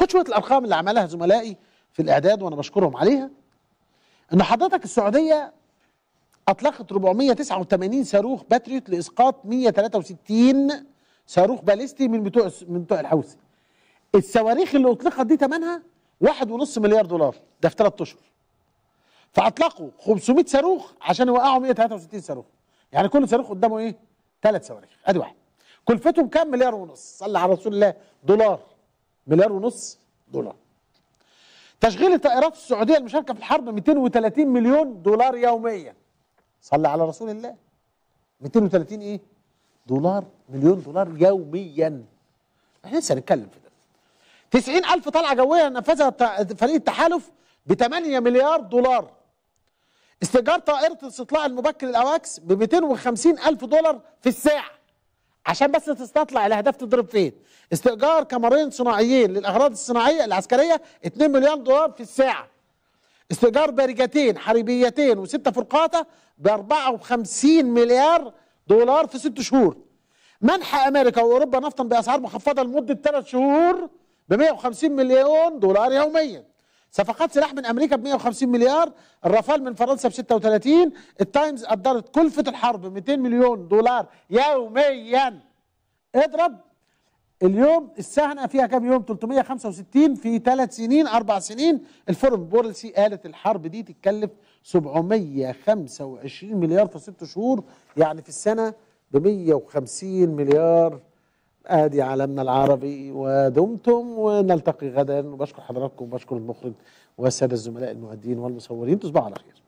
خد شويه الارقام اللي عملها زملائي في الاعداد وانا بشكرهم عليها ان حضرتك السعوديه اطلقت 489 صاروخ باتريوت لاسقاط 163 صاروخ باليستي من بتوع من بتوع الحوثي الصواريخ اللي اطلقت دي ثمنها 1.5 مليار دولار ده في ثلاث اشهر فاطلقوا 500 صاروخ عشان يوقعوا 163 صاروخ يعني كل صاروخ قدامه ايه ثلاث صواريخ ادي واحد كلفتهم كام مليار ونص صلى على رسول الله دولار مليار ونص دولار تشغيل الطائرات السعودية المشاركة في الحرب 230 مليون دولار يوميا صلى على رسول الله 230 ايه دولار مليون دولار يوميا احنا لسه هنتكلم في ده 90 ألف طلعة جوية نفذها فريق التحالف ب 8 مليار دولار استئجار طائرة الاستطلاع المبكر الأواكس ب 250 ألف دولار في الساعة عشان بس تستطلع الاهداف تضرب فين استئجار كمرين صناعيين للاغراض الصناعيه العسكريه 2 مليون دولار في الساعه استئجار برجتين حربيتين وستة فرقاطة ب 54 مليار دولار في ست شهور منح أمريكا وأوروبا نفطا بأسعار مخفضة لمدة ثلاث شهور ب 150 مليون دولار يوميا صفقات سلاح من امريكا ب 150 مليار الرافال من فرنسا ب 36 التايمز قدرت كلفه الحرب 200 مليون دولار يوميا اضرب إيه اليوم السهنه فيها كام يوم 365 في ثلاث سنين اربع سنين الفورم بولسي قالت الحرب دي تتكلف 725 مليار في ست شهور يعني في السنه ب 150 مليار ادي عالمنا العربي ودمتم ونلتقي غدا وبشكر حضراتكم وبشكر المخرج والساده الزملاء المؤدين والمصورين تصبحوا على خير